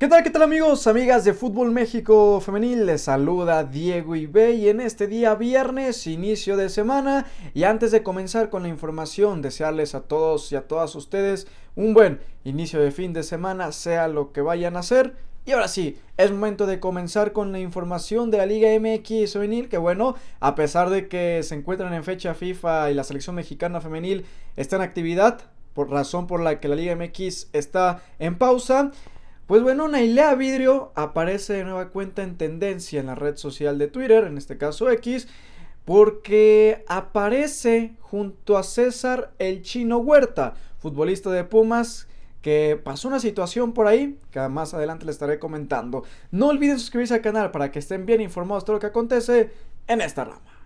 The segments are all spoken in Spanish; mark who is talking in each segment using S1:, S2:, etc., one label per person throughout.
S1: ¿Qué tal, qué tal amigos, amigas de Fútbol México Femenil? Les saluda Diego Ibey en este día viernes, inicio de semana, y antes de comenzar con la información, desearles a todos y a todas ustedes un buen inicio de fin de semana, sea lo que vayan a hacer. Y ahora sí, es momento de comenzar con la información de la Liga MX Femenil, que bueno, a pesar de que se encuentran en fecha FIFA y la selección mexicana femenil está en actividad, por razón por la que la Liga MX está en pausa, pues bueno, Nailea Vidrio aparece de nueva cuenta en tendencia en la red social de Twitter, en este caso X, porque aparece junto a César el Chino Huerta, futbolista de Pumas, que pasó una situación por ahí que más adelante les estaré comentando. No olviden suscribirse al canal para que estén bien informados de todo lo que acontece en esta rama.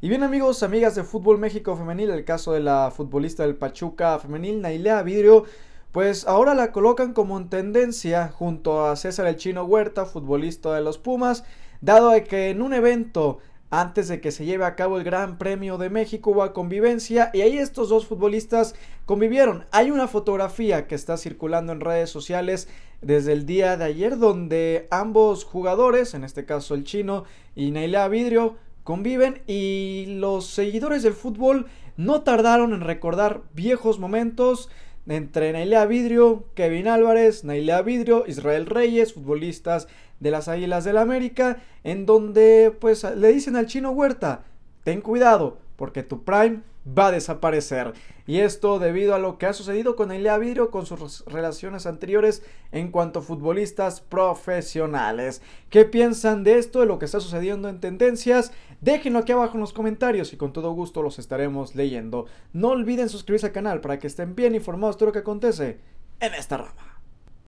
S1: Y bien amigos, amigas de Fútbol México Femenil, el caso de la futbolista del Pachuca Femenil, Nailea Vidrio, pues ahora la colocan como en tendencia junto a César el Chino Huerta, futbolista de los Pumas, dado que en un evento antes de que se lleve a cabo el Gran Premio de México hubo a convivencia y ahí estos dos futbolistas convivieron. Hay una fotografía que está circulando en redes sociales desde el día de ayer donde ambos jugadores, en este caso el chino y Neila Vidrio, conviven y los seguidores del fútbol no tardaron en recordar viejos momentos entre Nailea Vidrio, Kevin Álvarez, Nailea Vidrio, Israel Reyes, futbolistas de las Águilas del la América, en donde pues le dicen al chino Huerta, ten cuidado, porque tu prime va a desaparecer. Y esto debido a lo que ha sucedido con Elia Vidrio con sus relaciones anteriores en cuanto a futbolistas profesionales. ¿Qué piensan de esto, de lo que está sucediendo en tendencias? Déjenlo aquí abajo en los comentarios y con todo gusto los estaremos leyendo. No olviden suscribirse al canal para que estén bien informados de lo que acontece en esta rama.